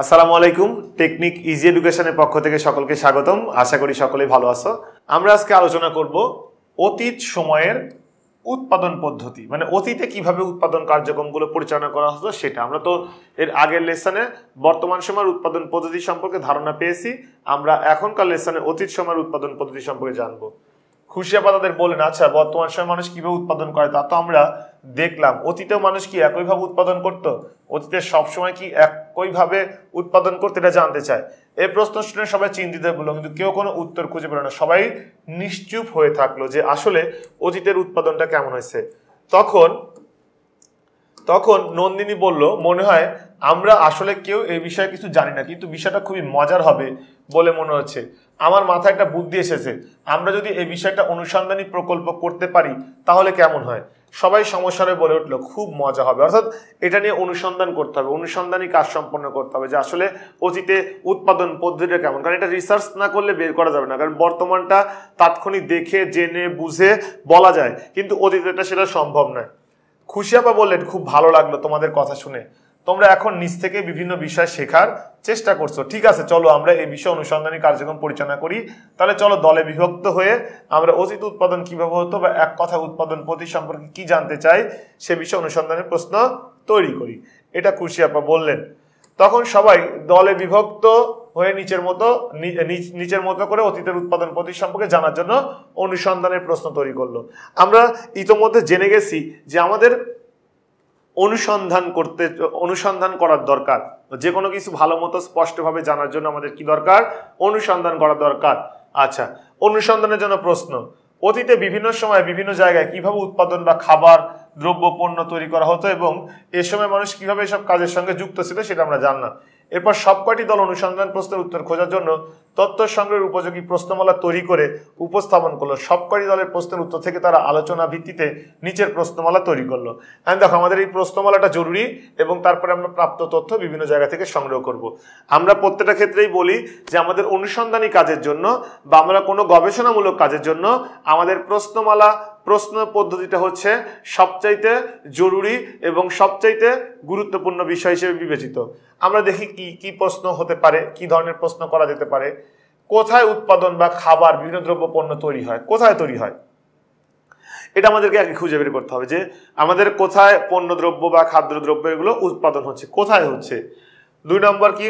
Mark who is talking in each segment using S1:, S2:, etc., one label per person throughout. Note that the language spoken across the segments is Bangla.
S1: আসসালামু আলাইকুম টেকনিক ইজি এডুকেশনের পক্ষ থেকে সকলকে স্বাগতম আশা করি সকলেই ভালো আছো আমরা আজকে আলোচনা করব অতীত সময়ের উৎপাদন পদ্ধতি মানে অতীতে কিভাবে উৎপাদন কার্যক্রমগুলো পরিচালনা করা হতো সেটা আমরা তো এর আগের লেসনে বর্তমান সময়ের উৎপাদন পদ্ধতি সম্পর্কে ধারণা পেয়েছি আমরা এখনকার লেসনে অতীত সময়ের উৎপাদন পদ্ধতি সম্পর্কে জানবো খুশিয়াপা তাদের বলেন আচ্ছা বর্তমান সময় মানুষ কিভাবে উৎপাদন করে তা তো আমরা দেখলাম অতীতেও মানুষ কি একইভাবে উৎপাদন করত অতীতে সবসময় কি একইভাবে উৎপাদন করতে এটা জানতে চায় এই প্রশ্ন শুনে সবাই চিন্তিত বললো কিন্তু কেউ কোনো উত্তর খুঁজে পেল না সবাই নিশ্চুপ হয়ে থাকলো যে আসলে অতীতের উৎপাদনটা কেমন হয়েছে তখন তখন নন্দিনী বলল মনে হয় আমরা আসলে কেউ এই বিষয়ে কিছু জানি না কিন্তু বিষয়টা খুবই মজার হবে বলে মনে হচ্ছে আমার মাথায় একটা বুদ্ধি এসেছে আমরা যদি এই বিষয়টা অনুসন্ধানী প্রকল্প করতে পারি তাহলে কেমন হয় সবাই সমস্যারে বলে উঠলো খুব মজা হবে অর্থাৎ এটা নিয়ে অনুসন্ধান করতে হবে অনুসন্ধানী কাজ সম্পন্ন করতে হবে যে আসলে অতীতে উৎপাদন পদ্ধতিটা কেমন কারণ এটা রিসার্চ না করলে বের করা যাবে না কারণ বর্তমানটা তাৎক্ষণিক দেখে জেনে বুঝে বলা যায় কিন্তু অতীতেটা সেটা সম্ভব নয় আপা বললেন খুব ভালো লাগলো তোমাদের কথা শুনে তোমরা এখন নিচ থেকে বিভিন্ন বিষয় শেখার চেষ্টা করছো ঠিক আছে চলো আমরা এই বিষয় অনুসন্ধানী কার্যক্রম পরিচালনা করি তাহলে চলো দলে বিভক্ত হয়ে আমরা অতীত উৎপাদন কিভাবে হতো বা এক কথা উৎপাদন প্রতি সম্পর্কে কি জানতে চাই সে বিষয়ে অনুসন্ধানের প্রশ্ন তৈরি করি এটা খুশি আপা বললেন তখন সবাই দলে বিভক্ত হয়ে নিচের মতো নিচের মতো করে অতীতের উৎপাদন প্রতি সম্পর্কে জানার জন্য অনুসন্ধানের প্রশ্ন তৈরি করলো আমরা ইতোমধ্যে জেনে গেছি যে আমাদের অনুসন্ধান করতে অনুসন্ধান করার দরকার যে কোনো কিছু ভালো মতো স্পষ্টভাবে জানার জন্য আমাদের কি দরকার অনুসন্ধান করা দরকার আচ্ছা অনুসন্ধানের জন্য প্রশ্ন অতীতে বিভিন্ন সময় বিভিন্ন জায়গায় কিভাবে উৎপাদন বা খাবার দ্রব্য পণ্য তৈরি করা হতো এবং এ সময় মানুষ কিভাবে এসব কাজের সঙ্গে যুক্ত ছিল সেটা আমরা জানলাম এরপর সবকটি দল অনুসন্ধান প্রশ্নের উত্তর খোঁজার জন্য তথ্য সংগ্রহের উপযোগী প্রশ্নমালা তৈরি করে উপস্থাপন করলো সবকটি দলের প্রশ্নের উত্তর থেকে তারা আলোচনা ভিত্তিতে নিচের প্রশ্নমালা তৈরি করলো হ্যাঁ দেখো আমাদের এই প্রশ্নমালাটা জরুরি এবং তারপরে আমরা প্রাপ্ত তথ্য বিভিন্ন জায়গা থেকে সংগ্রহ করব। আমরা প্রত্যেকটা ক্ষেত্রেই বলি যে আমাদের অনুসন্ধানী কাজের জন্য বা আমরা কোনো গবেষণামূলক কাজের জন্য আমাদের প্রশ্নমালা প্রশ্ন পদ্ধতিটা হচ্ছে সবচাইতে জরুরি এবং সবচাইতে গুরুত্বপূর্ণ বিষয় হিসেবে বিবেচিত আমরা দেখি কি কি প্রশ্ন হতে পারে কি ধরনের প্রশ্ন করা যেতে পারে কোথায় উৎপাদন বা খাবার বিভিন্ন দ্রব্য পণ্য তৈরি হয় কোথায় তৈরি হয় এটা আমাদেরকে আগে খুঁজে বের করতে হবে যে আমাদের কোথায় পণ্য দ্রব্য বা খাদ্যদ্রব্য এগুলো উৎপাদন হচ্ছে কোথায় হচ্ছে দুই নম্বর কি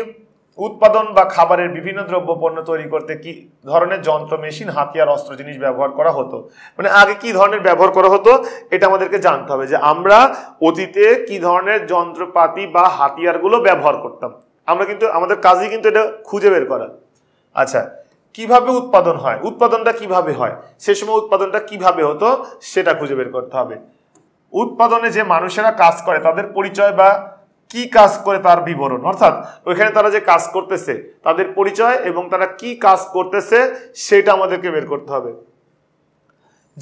S1: উৎপাদন বা খাবারের বিভিন্ন দ্রব্য পণ্য তৈরি করতে কি ধরনের যন্ত্র মেশিন হাতিয়ার অস্ত্র জিনিস ব্যবহার করা হতো মানে আগে কি ধরনের ব্যবহার করা হতো এটা আমাদেরকে জানতে হবে যে আমরা অতীতে কি ধরনের যন্ত্রপাতি বা হাতিয়ারগুলো ব্যবহার করতাম আমরা কিন্তু আমাদের কাজই কিন্তু এটা খুঁজে বের করা আচ্ছা কিভাবে উৎপাদন হয় উৎপাদনটা কিভাবে হয় সে সময় উৎপাদনটা কিভাবে হতো সেটা খুঁজে বের করতে হবে উৎপাদনে যে মানুষেরা কাজ করে তাদের পরিচয় বা কি কাজ করে তার বিবরণ অর্থাৎ ওইখানে তারা যে কাজ করতেছে তাদের পরিচয় এবং তারা কি কাজ করতেছে সেটা আমাদেরকে বের করতে হবে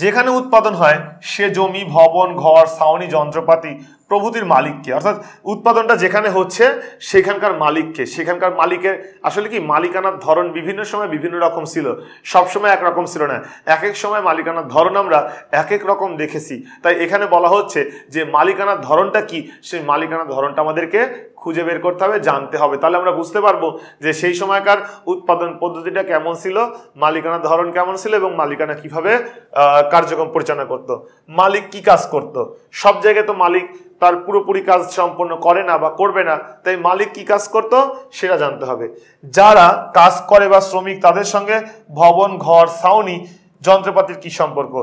S1: যেখানে উৎপাদন হয় সে জমি ভবন ঘর সাউনি যন্ত্রপাতি প্রভৃতির মালিককে অর্থাৎ উৎপাদনটা যেখানে হচ্ছে সেখানকার মালিককে সেখানকার মালিকের আসলে কি মালিকানার ধরন বিভিন্ন সময় বিভিন্ন রকম ছিল সবসময় একরকম ছিল না এক এক সময় মালিকানার ধরন আমরা এক এক রকম দেখেছি তাই এখানে বলা হচ্ছে যে মালিকানার ধরনটা কি সেই মালিকানার ধরনটা আমাদেরকে খুঁজে বের করতে হবে জানতে হবে তাহলে আমরা বুঝতে পারবো যে সেই সময়কার উৎপাদন পদ্ধতিটা কেমন ছিল মালিকানার ধরন কেমন ছিল এবং মালিকানা কিভাবে কার্যক্রম পরিচালনা করত। মালিক কি কাজ করত। সব জায়গায় তো মালিক তার পুরোপুরি কাজ সম্পন্ন করে না বা করবে না তাই মালিক কি কাজ করত সেটা জানতে হবে যারা কাজ করে বা শ্রমিক তাদের সঙ্গে ভবন ঘর ছাউনি যন্ত্রপাতির কি সম্পর্ক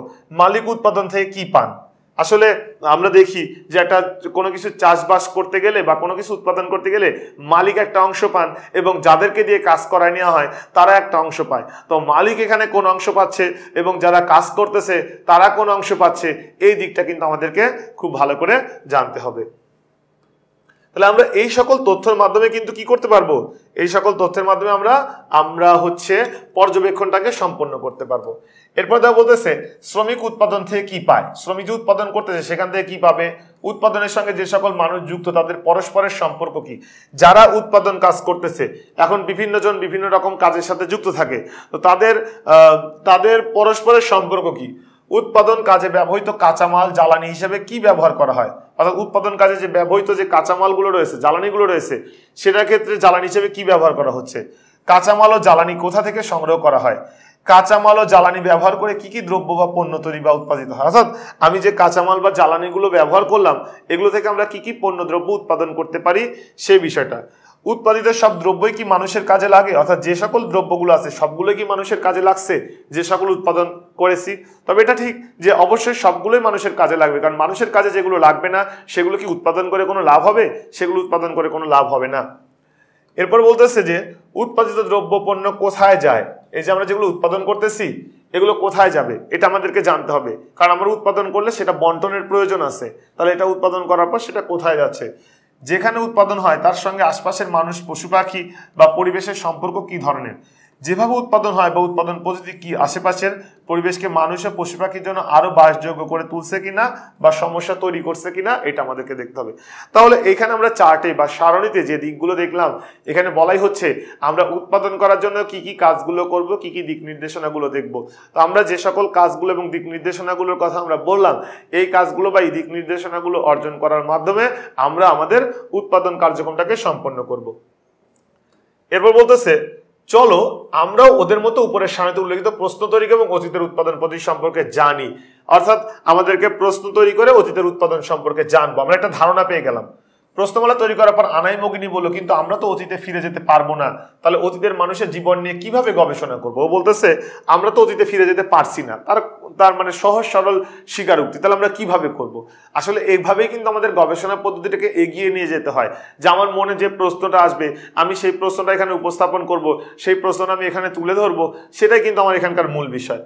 S1: মালিক উৎপাদন থেকে কি পান আসলে আমরা দেখি যে একটা কোনো কিছু চাষবাস করতে গেলে বা কোনো কিছু উৎপাদন করতে গেলে মালিক একটা অংশ পান এবং যাদেরকে দিয়ে কাজ করায় নেওয়া হয় তারা একটা অংশ পায় তো মালিক এখানে কোন অংশ পাচ্ছে এবং যারা কাজ করতেছে তারা কোন অংশ পাচ্ছে এই দিকটা কিন্তু আমাদেরকে খুব ভালো করে জানতে হবে তাহলে আমরা এই সকল তথ্যের মাধ্যমে কিন্তু কি করতে পারবো এই সকল তথ্যের মাধ্যমে আমরা আমরা হচ্ছে পর্যবেক্ষণটাকে সম্পন্ন করতে পারবো এরপর দেখা বলতেছে শ্রমিক উৎপাদন থেকে কি পায় শ্রমিক যে উৎপাদন করতেছে সেখান থেকে কি পাবে উৎপাদনের সঙ্গে যে সকল মানুষ যুক্ত তাদের পরস্পরের সম্পর্ক কি যারা উৎপাদন কাজ করতেছে এখন বিভিন্ন জন বিভিন্ন রকম কাজের সাথে যুক্ত থাকে তো তাদের তাদের পরস্পরের সম্পর্ক কি উৎপাদন কাজে ব্যবহৃত কাঁচামাল জ্বালানি হিসেবে কি ব্যবহার করা হয় অর্থাৎ উৎপাদন কাজে যে ব্যবহৃত যে কাঁচামালগুলো রয়েছে জ্বালানিগুলো রয়েছে সেটার ক্ষেত্রে জ্বালানি হিসেবে কি ব্যবহার করা হচ্ছে কাঁচামাল ও জ্বালানি কোথা থেকে সংগ্রহ করা হয় কাঁচামাল ও জ্বালানি ব্যবহার করে কি কি দ্রব্য বা পণ্য তৈরি বা উৎপাদিত হয় অর্থাৎ আমি যে কাঁচামাল বা জ্বালানিগুলো ব্যবহার করলাম এগুলো থেকে আমরা কি কি পণ্য দ্রব্য উৎপাদন করতে পারি সেই বিষয়টা উৎপাদিত সব দ্রব্যই কি মানুষের কাজে লাগে অর্থাৎ যে সকল দ্রব্যগুলো আছে সবগুলো কি মানুষের কাজে লাগছে যে সকল উৎপাদন করেছি তবে এটা ঠিক যে অবশ্যই সবগুলোই মানুষের কাজে লাগবে কারণ মানুষের কাজে যেগুলো লাগবে না সেগুলো কি উৎপাদন করে কোনো লাভ হবে সেগুলো উৎপাদন করে কোনো লাভ হবে না এরপর বলতেছে যে উৎপাদিত দ্রব্য পণ্য কোথায় যায় এই যে আমরা যেগুলো উৎপাদন করতেছি এগুলো কোথায় যাবে এটা আমাদেরকে জানতে হবে কারণ আমরা উৎপাদন করলে সেটা বন্টনের প্রয়োজন আছে তাহলে এটা উৎপাদন করার পর সেটা কোথায় যাচ্ছে যেখানে উৎপাদন হয় তার সঙ্গে আশপাশের মানুষ পশু পাখি বা পরিবেশের সম্পর্ক কী ধরনের যেভাবে উৎপাদন হয় বা উৎপাদন পদ্ধতি কি আশেপাশের পরিবেশকে মানুষ ও পশু পাখির জন্য আরো বাসযোগ্য করে তুলছে কিনা বা সমস্যা তৈরি করছে কিনা এটা আমাদেরকে দেখতে হবে তাহলে এখানে আমরা চার্টে বা সারণীতে যে দিকগুলো দেখলাম এখানে বলাই হচ্ছে আমরা উৎপাদন করার জন্য কি কি কাজগুলো করব কি কি দিক নির্দেশনাগুলো দেখব তো আমরা যে সকল কাজগুলো এবং দিক নির্দেশনাগুলোর কথা আমরা বললাম এই কাজগুলো বা এই দিক নির্দেশনাগুলো অর্জন করার মাধ্যমে আমরা আমাদের উৎপাদন কার্যক্রমটাকে সম্পন্ন করব এরপর বলতেছে চলো আমরাও ওদের মতো উপরের সামনে উল্লেখিত প্রশ্ন তৈরি এবং অতীতের উৎপাদন পদ্ধতি সম্পর্কে জানি অর্থাৎ আমাদেরকে প্রশ্ন তৈরি করে অতীতের উৎপাদন সম্পর্কে জানবো আমরা একটা ধারণা পেয়ে গেলাম প্রশ্নমালা তৈরি করার পর আনাই মগিনী বললো কিন্তু আমরা তো অতীতে ফিরে যেতে পারবো না তাহলে অতীতের মানুষের জীবন নিয়ে কিভাবে গবেষণা করবো ও বলতেছে আমরা তো অতীতে ফিরে যেতে পারছি না তার তার মানে সহজ সরল স্বীকারোক্তি তাহলে আমরা কিভাবে করব। আসলে এইভাবেই কিন্তু আমাদের গবেষণা পদ্ধতিটাকে এগিয়ে নিয়ে যেতে হয় যে আমার মনে যে প্রশ্নটা আসবে আমি সেই প্রশ্নটা এখানে উপস্থাপন করব সেই প্রশ্নটা আমি এখানে তুলে ধরবো সেটাই কিন্তু আমার এখানকার মূল বিষয়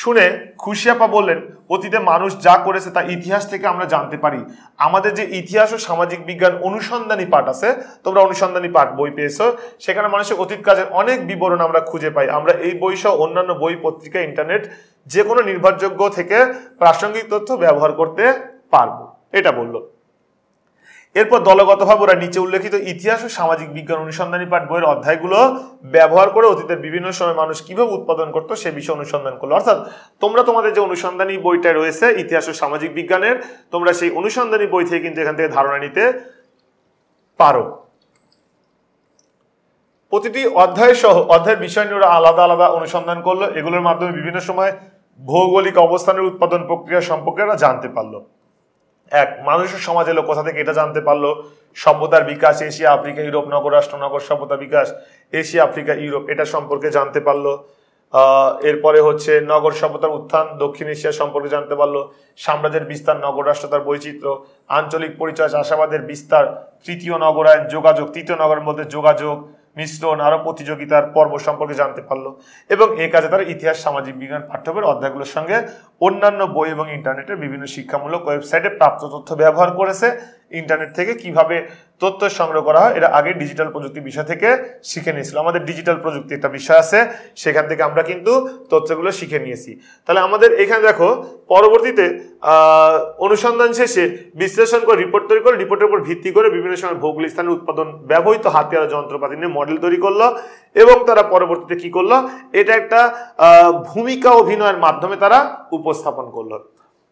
S1: শুনে খুশিয়াপা বললেন অতীতে মানুষ যা করেছে তা ইতিহাস থেকে আমরা জানতে পারি আমাদের যে ইতিহাস ও সামাজিক বিজ্ঞান অনুসন্ধানী পাঠ আছে তোমরা অনুসন্ধানী পাঠ বই পেয়েছো সেখানে মানুষের অতীত কাজের অনেক বিবরণ আমরা খুঁজে পাই আমরা এই বই সহ অন্যান্য বই পত্রিকা ইন্টারনেট যে কোনো নির্ভরযোগ্য থেকে প্রাসঙ্গিক তথ্য ব্যবহার করতে পারবো এটা বললো এরপর দলগতভাবে ওরা নিচে উল্লেখিত ইতিহাস ও সামাজিক বিজ্ঞান অনুসন্ধানী পাঠ বইয়ের অধ্যায়গুলো ব্যবহার করে অতীতের বিভিন্ন সময় মানুষ কিভাবে উৎপাদন করতো সে বিষয়ে অনুসন্ধান করলো অর্থাৎ তোমরা তোমাদের যে অনুসন্ধানী বইটা রয়েছে ইতিহাস ও সামাজিক বিজ্ঞানের তোমরা সেই অনুসন্ধানী বই থেকে কিন্তু এখান থেকে ধারণা নিতে পারো প্রতিটি অধ্যায় সহ অধ্যায়ের বিষয় নিয়ে ওরা আলাদা আলাদা অনুসন্ধান করলো এগুলোর মাধ্যমে বিভিন্ন সময় ভৌগোলিক অবস্থানের উৎপাদন প্রক্রিয়া সম্পর্কে ওরা জানতে পারলো এক মানুষ সমাজ এলো কোথা থেকে এটা জানতে পারলো সভ্যতার বিকাশ এশিয়া আফ্রিকা ইউরোপ নগর নগর সভ্যতা বিকাশ এশিয়া আফ্রিকা ইউরোপ এটা সম্পর্কে জানতে পারলো এরপরে হচ্ছে নগর সভ্যতার উত্থান দক্ষিণ এশিয়া সম্পর্কে জানতে পারলো সাম্রাজ্যের বিস্তার নগর রাষ্ট্রতার বৈচিত্র্য আঞ্চলিক পরিচয় চাষাবাদের বিস্তার তৃতীয় নগরায়ন যোগাযোগ তৃতীয় নগরের মধ্যে যোগাযোগ মিশ্রণ আরও প্রতিযোগিতার পর্ব সম্পর্কে জানতে পারলো এবং এ কাজে তারা ইতিহাস সামাজিক বিজ্ঞান পাঠ্যবের অধ্যায়গুলোর সঙ্গে অন্যান্য বই এবং ইন্টারনেটের বিভিন্ন শিক্ষামূলক ওয়েবসাইটে প্রাপ্ত তথ্য ব্যবহার করেছে ইন্টারনেট থেকে কিভাবে তথ্য সংগ্রহ করা হয় এটা আগে ডিজিটাল প্রযুক্তি বিষয় থেকে শিখে নিয়েছিল আমাদের ডিজিটাল প্রযুক্তি একটা বিষয় আছে সেখান থেকে আমরা কিন্তু তথ্যগুলো শিখে নিয়েছি তাহলে আমাদের এখানে দেখো পরবর্তীতে অনুসন্ধান শেষে বিশ্লেষণ করে রিপোর্ট তৈরি করে রিপোর্টের উপর ভিত্তি করে বিভিন্ন সময় ভৌগোলিক স্থানের উৎপাদন ব্যবহৃত হাতিয়ার যন্ত্রপাতি নিয়ে মডেল তৈরি করলো এবং তারা পরবর্তীতে কি করলো এটা একটা ভূমিকা অভিনয়ের মাধ্যমে তারা উপস্থাপন করলো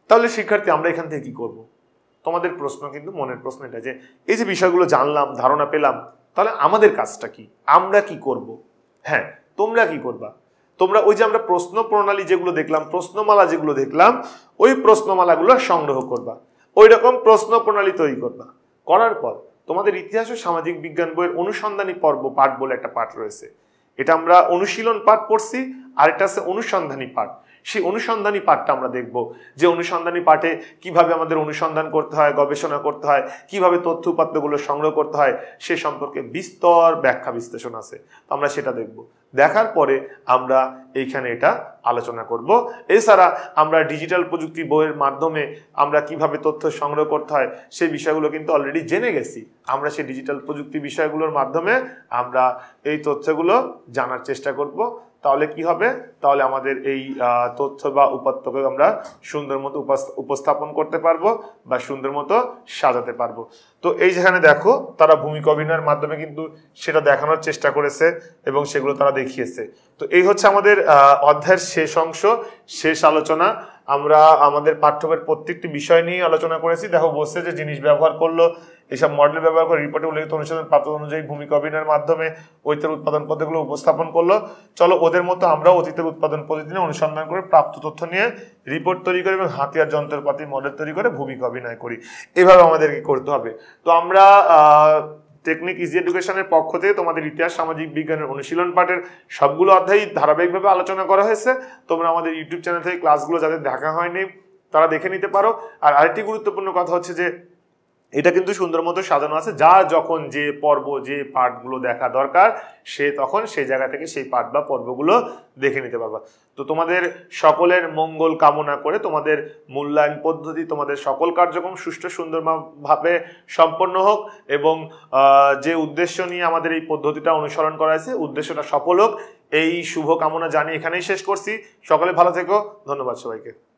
S1: তাহলে শিক্ষার্থী আমরা এখান থেকে কি করবো তোমাদের প্রশ্ন কিন্তু মনের প্রশ্ন এটা যে এই যে বিষয়গুলো জানলাম ধারণা পেলাম তাহলে আমাদের কাজটা কি আমরা কি করব। হ্যাঁ তোমরা কি করবা তোমরা ওই যে আমরা প্রশ্ন প্রণালী যেগুলো দেখলাম প্রশ্নমালা যেগুলো দেখলাম ওই প্রশ্নমালাগুলো সংগ্রহ করবা ওই রকম প্রশ্ন প্রণালী তৈরি করবা করার পর তোমাদের ইতিহাস ও সামাজিক বিজ্ঞান বইয়ের অনুসন্ধানী পর্ব পাঠ বলে একটা পাঠ রয়েছে এটা আমরা অনুশীলন পাঠ পড়ছি আর এটা আছে অনুসন্ধানী পাঠ সেই অনুসন্ধানী পাঠটা আমরা দেখব যে অনুসন্ধানী পাঠে কিভাবে আমাদের অনুসন্ধান করতে হয় গবেষণা করতে হয় কিভাবে তথ্য উপাত্তগুলো সংগ্রহ করতে হয় সে সম্পর্কে বিস্তর ব্যাখ্যা বিশ্লেষণ আছে তো আমরা সেটা দেখব দেখার পরে আমরা এইখানে এটা আলোচনা করব এছাড়া আমরা ডিজিটাল প্রযুক্তি বইয়ের মাধ্যমে আমরা কিভাবে তথ্য সংগ্রহ করতে হয় সেই বিষয়গুলো কিন্তু অলরেডি জেনে গেছি আমরা সেই ডিজিটাল প্রযুক্তি বিষয়গুলোর মাধ্যমে আমরা এই তথ্যগুলো জানার চেষ্টা করব তাহলে কি হবে তাহলে আমাদের এই তথ্য বা উপাত্তকে আমরা সুন্দর মতো উপস্থাপন করতে পারবো বা সুন্দর মতো সাজাতে পারবো তো এই যেখানে দেখো তারা ভূমিক অভিনয়ের মাধ্যমে কিন্তু সেটা দেখানোর চেষ্টা করেছে এবং সেগুলো তারা দেখিয়েছে তো এই হচ্ছে আমাদের অধ্যায়ের শেষ অংশ শেষ আলোচনা আমরা আমাদের পাঠ্যবের প্রত্যেকটি বিষয় নিয়ে আলোচনা করেছি দেখো বসে যে জিনিস ব্যবহার করলো এসব মডেল ব্যবহার করে রিপোর্টে উল্লেখিত অনুসন্ধান প্রাপ্ত অনুযায়ী ভূমিকা অভিনয়ের মাধ্যমে অতীতের উৎপাদন পদ্ধতিগুলো উপস্থাপন করলো চলো ওদের মতো আমরা অতীতের উৎপাদন পদ্ধতি নিয়ে অনুসন্ধান করে প্রাপ্ত তথ্য নিয়ে রিপোর্ট তৈরি করি এবং হাতিয়ার যন্ত্রপাতি মডেল তৈরি করে ভূমিকা অভিনয় করি এভাবে আমাদেরকে করতে হবে তো আমরা টেকনিক ইজি এডুকেশনের পক্ষ থেকে তোমাদের ইতিহাস সামাজিক বিজ্ঞানের অনুশীলন পাঠের সবগুলো অধ্যায় ধারাবাহিকভাবে আলোচনা করা হয়েছে তোমরা আমাদের ইউটিউব চ্যানেল থেকে ক্লাসগুলো যাদের দেখা হয়নি তারা দেখে নিতে পারো আর আরেকটি গুরুত্বপূর্ণ কথা হচ্ছে যে এটা কিন্তু সুন্দর মতো সাজানো আছে যা যখন যে পর্ব যে পার্টগুলো দেখা দরকার সে তখন সেই জায়গা থেকে সেই পার্ট বা পর্বগুলো দেখে নিতে পারবা তো তোমাদের সকলের মঙ্গল কামনা করে তোমাদের মূল্যায়ন পদ্ধতি তোমাদের সকল কার্যক্রম সুষ্ঠু সুন্দরভাবে সম্পন্ন হোক এবং যে উদ্দেশ্য নিয়ে আমাদের এই পদ্ধতিটা অনুসরণ করা হয়েছে উদ্দেশ্যটা সফল হোক এই শুভ কামনা জানিয়ে এখানেই শেষ করছি সকলে ভালো থেকো ধন্যবাদ সবাইকে